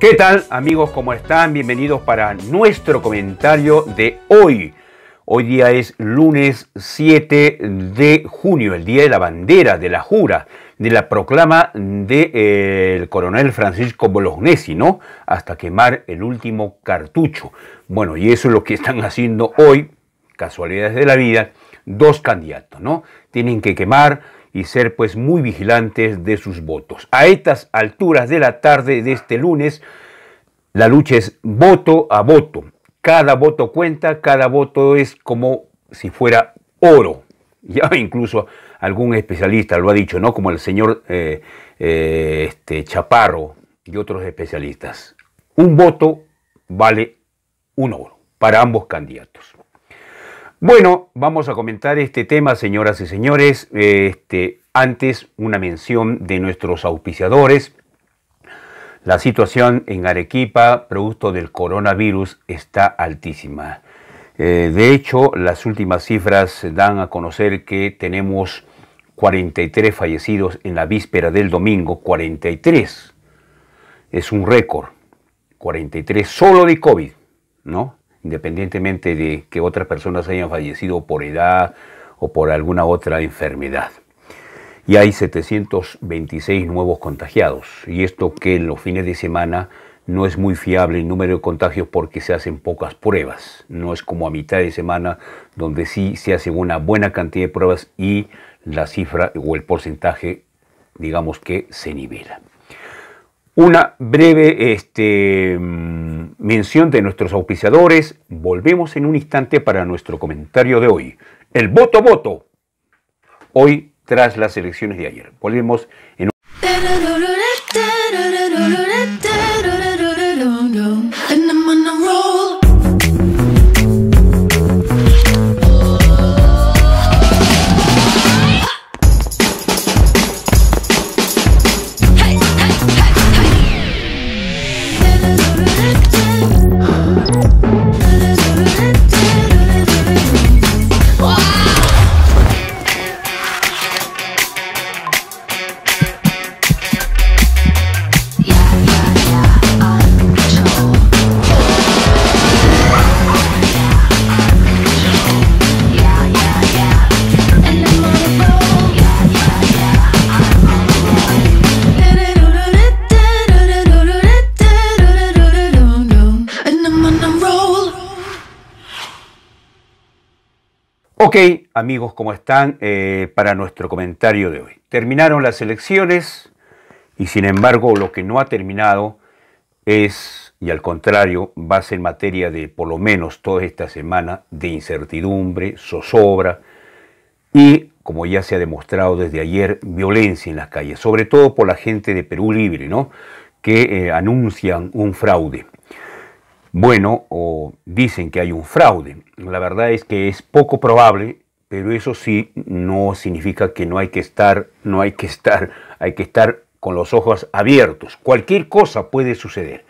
¿Qué tal amigos? ¿Cómo están? Bienvenidos para nuestro comentario de hoy. Hoy día es lunes 7 de junio, el día de la bandera, de la jura, de la proclama del de, eh, el coronel Francisco Bolognesi, ¿no? Hasta quemar el último cartucho. Bueno, y eso es lo que están haciendo hoy, casualidades de la vida, dos candidatos, ¿no? Tienen que quemar y ser pues muy vigilantes de sus votos. A estas alturas de la tarde de este lunes, la lucha es voto a voto. Cada voto cuenta, cada voto es como si fuera oro. Ya incluso algún especialista lo ha dicho, ¿no? Como el señor eh, eh, este, Chaparro y otros especialistas. Un voto vale un oro para ambos candidatos. Bueno, vamos a comentar este tema, señoras y señores. Este, antes, una mención de nuestros auspiciadores. La situación en Arequipa, producto del coronavirus, está altísima. Eh, de hecho, las últimas cifras dan a conocer que tenemos 43 fallecidos en la víspera del domingo. 43. Es un récord. 43 solo de COVID, ¿no? independientemente de que otras personas hayan fallecido por edad o por alguna otra enfermedad. Y hay 726 nuevos contagiados, y esto que en los fines de semana no es muy fiable el número de contagios porque se hacen pocas pruebas. No es como a mitad de semana donde sí se hace una buena cantidad de pruebas y la cifra o el porcentaje, digamos que se nivela. Una breve este, Mención de nuestros auspiciadores. Volvemos en un instante para nuestro comentario de hoy. El voto voto. Hoy tras las elecciones de ayer. Volvemos en un... Ok, amigos, ¿cómo están? Eh, para nuestro comentario de hoy. Terminaron las elecciones y sin embargo lo que no ha terminado es, y al contrario, va a ser materia de por lo menos toda esta semana de incertidumbre, zozobra y, como ya se ha demostrado desde ayer, violencia en las calles, sobre todo por la gente de Perú Libre, ¿no? Que eh, anuncian un fraude bueno o dicen que hay un fraude. La verdad es que es poco probable, pero eso sí no significa que no hay que estar, no hay que estar, hay que estar con los ojos abiertos. Cualquier cosa puede suceder.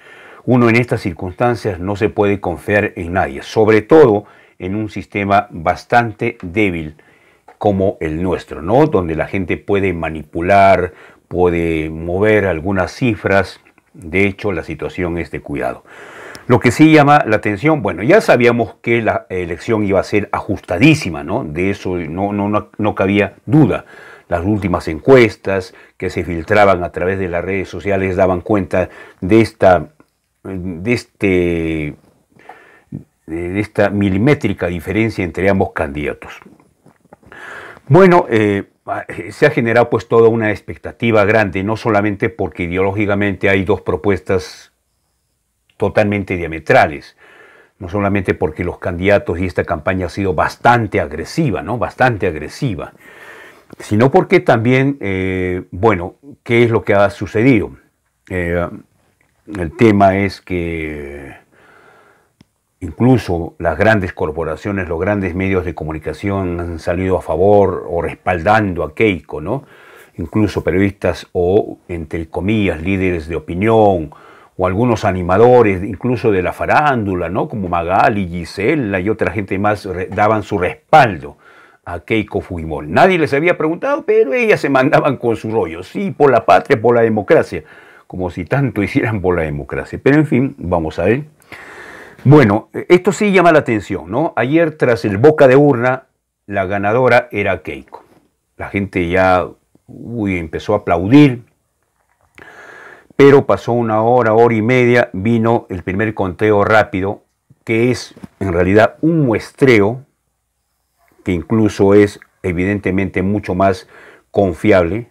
Uno en estas circunstancias no se puede confiar en nadie, sobre todo en un sistema bastante débil como el nuestro, ¿no? Donde la gente puede manipular, puede mover algunas cifras. De hecho, la situación es de cuidado. Lo que sí llama la atención, bueno, ya sabíamos que la elección iba a ser ajustadísima, ¿no? De eso no, no, no cabía duda. Las últimas encuestas que se filtraban a través de las redes sociales daban cuenta de esta, de este, de esta milimétrica diferencia entre ambos candidatos. Bueno, eh, se ha generado pues toda una expectativa grande, no solamente porque ideológicamente hay dos propuestas totalmente diametrales. No solamente porque los candidatos y esta campaña ha sido bastante agresiva, ¿no? Bastante agresiva. Sino porque también, eh, bueno, ¿qué es lo que ha sucedido? Eh, el tema es que incluso las grandes corporaciones, los grandes medios de comunicación han salido a favor o respaldando a Keiko, ¿no? Incluso periodistas o, entre comillas, líderes de opinión o algunos animadores, incluso de la farándula, ¿no? como Magali, Gisela y otra gente más, daban su respaldo a Keiko Fujimori. Nadie les había preguntado, pero ellas se mandaban con su rollo, sí, por la patria, por la democracia, como si tanto hicieran por la democracia. Pero en fin, vamos a ver. Bueno, esto sí llama la atención, ¿no? Ayer tras el boca de urna, la ganadora era Keiko. La gente ya empezó a aplaudir, pero pasó una hora, hora y media, vino el primer conteo rápido, que es en realidad un muestreo, que incluso es evidentemente mucho más confiable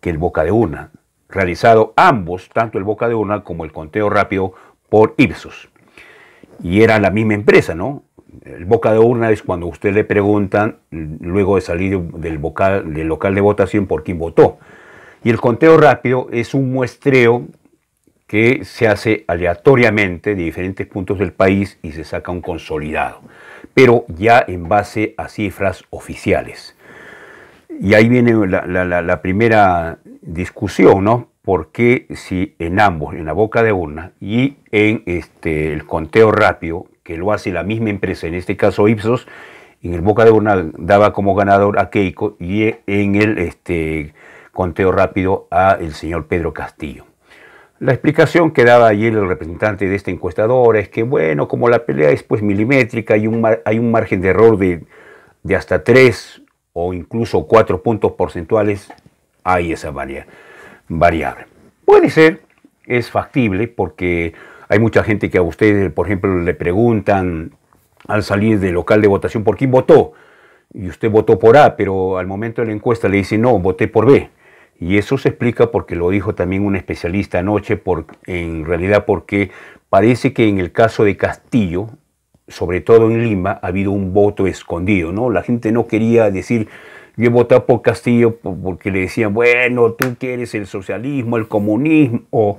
que el boca de urna, realizado ambos, tanto el boca de urna como el conteo rápido por Ipsos. Y era la misma empresa, ¿no? El boca de urna es cuando usted le preguntan, luego de salir del, del local de votación, por quién votó. Y el conteo rápido es un muestreo que se hace aleatoriamente de diferentes puntos del país y se saca un consolidado, pero ya en base a cifras oficiales. Y ahí viene la, primera discusión, ¿no? Porque si en ambos, en la boca de urna y en este, el conteo rápido, que lo hace la misma empresa, en este caso Ipsos, en el boca de urna daba como ganador a Keiko y en el este, conteo rápido a el señor Pedro Castillo. La explicación que daba ayer el representante de esta encuestadora es que, bueno, como la pelea es pues milimétrica y un hay un margen de error de, de hasta 3 o incluso 4 puntos porcentuales, hay esa variable. Puede ser, es factible, porque hay mucha gente que a ustedes, por ejemplo, le preguntan al salir del local de votación por quién votó. Y usted votó por A, pero al momento de la encuesta le dice no, voté por B. Y eso se explica porque lo dijo también un especialista anoche, por, en realidad porque parece que en el caso de Castillo, sobre todo en Lima, ha habido un voto escondido, ¿no? La gente no quería decir, yo he votado por Castillo porque le decían, bueno, tú quieres el socialismo, el comunismo, o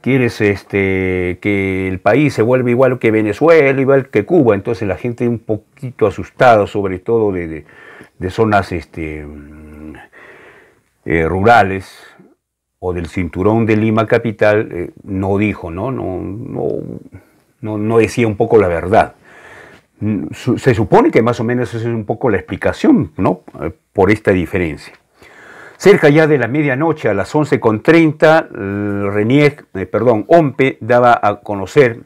quieres este, que el país se vuelva igual que Venezuela, igual que Cuba. Entonces la gente un poquito asustada, sobre todo de, de zonas... Este, eh, rurales o del cinturón de Lima Capital eh, no dijo, ¿no? No, no, no, decía un poco la verdad. Se supone que más o menos esa es un poco la explicación ¿no? Eh, por esta diferencia. Cerca ya de la medianoche, a las 11.30, Renier, perdón, OMPE daba a conocer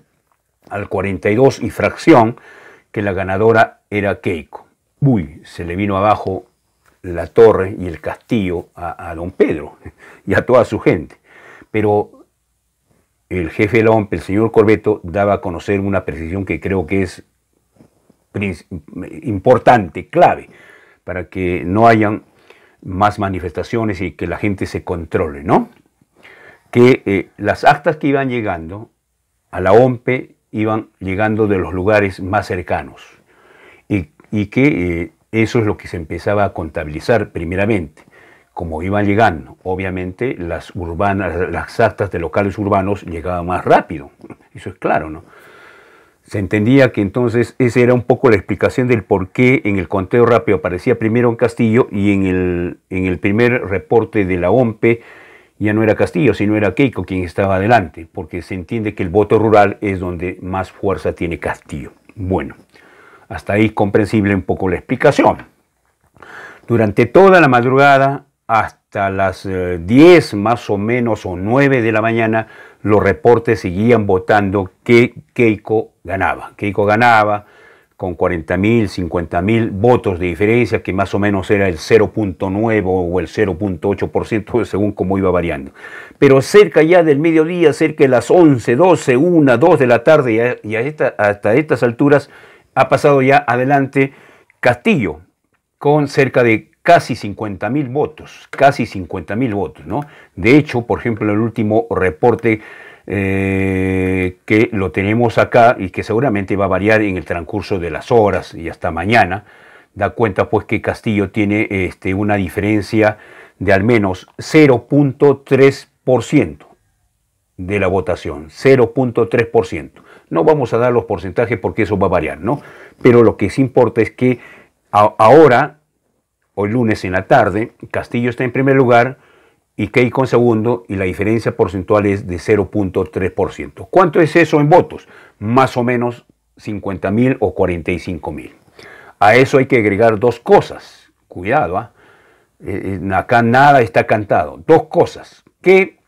al 42 y fracción que la ganadora era Keiko. Uy, se le vino abajo la torre y el castillo a, don Pedro y a toda su gente. Pero el jefe de la OMP, el señor Corbeto, daba a conocer una precisión que creo que es importante, clave, para que no hayan más manifestaciones y que la gente se controle, ¿no? Que eh, las actas que iban llegando a la OMP iban llegando de los lugares más cercanos y, que eh, eso es lo que se empezaba a contabilizar primeramente. Como iban llegando, obviamente las urbanas, las actas de locales urbanos llegaban más rápido. Eso es claro, ¿no? Se entendía que entonces esa era un poco la explicación del por qué en el conteo rápido aparecía primero en Castillo y en el, en el primer reporte de la OMPE ya no era Castillo, sino era Keiko quien estaba adelante, porque se entiende que el voto rural es donde más fuerza tiene Castillo. Bueno, hasta ahí comprensible un poco la explicación. Durante toda la madrugada, hasta las 10 eh, más o menos o 9 de la mañana, los reportes seguían votando que Keiko ganaba. Keiko ganaba con 40.000, 50.000 votos de diferencia, que más o menos era el 0.9 o el 0.8%, según cómo iba variando. Pero cerca ya del mediodía, cerca de las 11, 12, 1, 2 de la tarde, y hasta estas alturas, ha pasado ya adelante Castillo con cerca de casi 50.000 votos, casi 50.000 votos, ¿no? De hecho, por ejemplo, el último reporte eh, que lo tenemos acá y que seguramente va a variar en el transcurso de las horas y hasta mañana, da cuenta pues que Castillo tiene este, una diferencia de al menos 0.3% de la votación, 0.3%. No vamos a dar los porcentajes porque eso va a variar, ¿no? Pero lo que sí importa es que ahora, hoy lunes en la tarde, Castillo está en primer lugar y Keiko en segundo y la diferencia porcentual es de 0.3%. ¿Cuánto es eso en votos? Más o menos 50 mil o 45 mil. A eso hay que agregar dos cosas. Cuidado, ¿ah? Eh, eh, acá nada está cantado. Dos cosas. Que,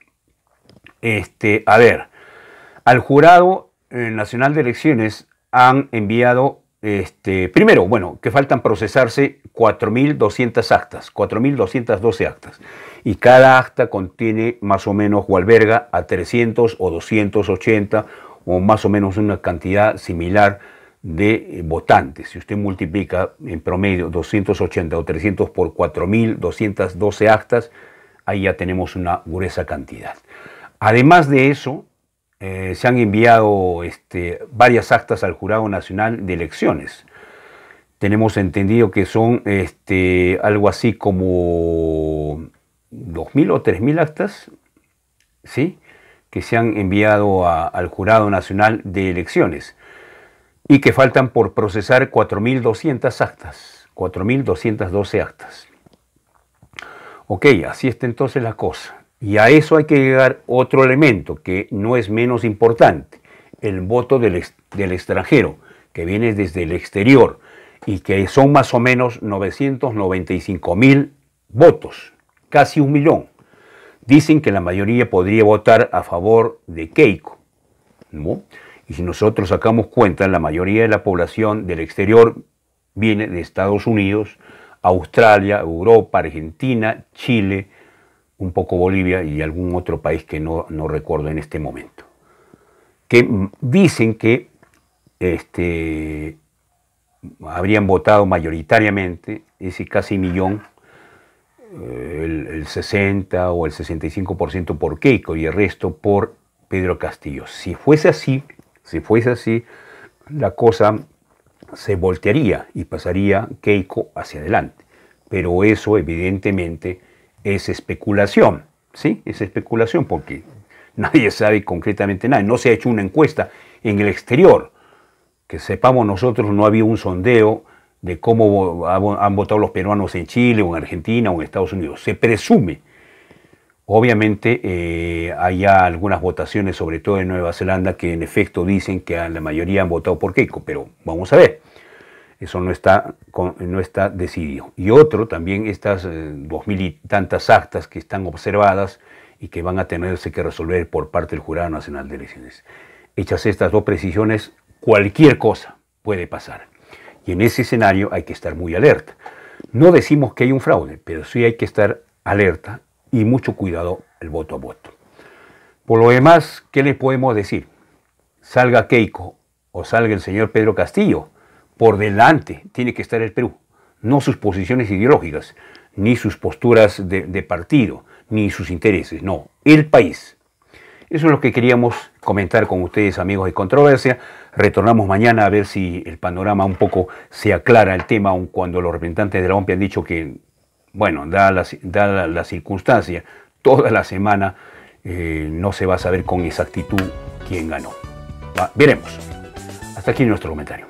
este, a ver, al jurado eh, Nacional de Elecciones han enviado, este, primero, bueno, que faltan procesarse 4.200 actas, 4.212 actas. Y cada acta contiene más o menos o alberga a 300 o 280 o más o menos una cantidad similar de eh, votantes. Si usted multiplica en promedio 280 o 300 por 4.212 actas, ahí ya tenemos una gruesa cantidad. Además de eso, eh, se han enviado este, varias actas al Jurado Nacional de Elecciones. Tenemos entendido que son este, algo así como 2.000 o 3.000 actas, ¿sí? que se han enviado al Jurado Nacional de Elecciones y que faltan por procesar 4.200 actas, 4.212 actas. Ok, así está entonces la cosa. Y a eso hay que llegar otro elemento que no es menos importante, el voto del, extranjero, que viene desde el exterior y que son más o menos 995 mil votos, casi un millón. Dicen que la mayoría podría votar a favor de Keiko. ¿no? Y si nosotros sacamos cuenta, la mayoría de la población del exterior viene de Estados Unidos, Australia, Europa, Argentina, Chile, un poco Bolivia y algún otro país que no, recuerdo en este momento, que dicen que este, habrían votado mayoritariamente, ese casi millón, eh, el, el 60 o el 65% por Keiko y el resto por Pedro Castillo. Si fuese así, si fuese así, la cosa se voltearía y pasaría Keiko hacia adelante. Pero eso evidentemente es especulación, ¿sí? Es especulación porque nadie sabe concretamente nada. No se ha hecho una encuesta en el exterior. Que sepamos nosotros, no había un sondeo de cómo han votado los peruanos en Chile o en Argentina o en Estados Unidos. Se presume. Obviamente eh, hay algunas votaciones, sobre todo en Nueva Zelanda, que en efecto dicen que la mayoría han votado por Keiko, pero vamos a ver. Eso no está, no está decidido. Y otro, también estas eh, dos mil y tantas actas que están observadas y que van a tenerse que resolver por parte del Jurado Nacional de Elecciones. Hechas estas dos precisiones, cualquier cosa puede pasar. Y en ese escenario hay que estar muy alerta. No decimos que hay un fraude, pero sí hay que estar alerta y mucho cuidado el voto a voto. Por lo demás, ¿qué le podemos decir? Salga Keiko o salga el señor Pedro Castillo, por delante tiene que estar el Perú, no sus posiciones ideológicas, ni sus posturas de, partido, ni sus intereses, no, el país. Eso es lo que queríamos comentar con ustedes, amigos de Controversia. Retornamos mañana a ver si el panorama un poco se aclara el tema, aun cuando los representantes de la OMP han dicho que, bueno, dada la, circunstancia, toda la semana eh, no se va a saber con exactitud quién ganó. veremos. Hasta aquí nuestro comentario.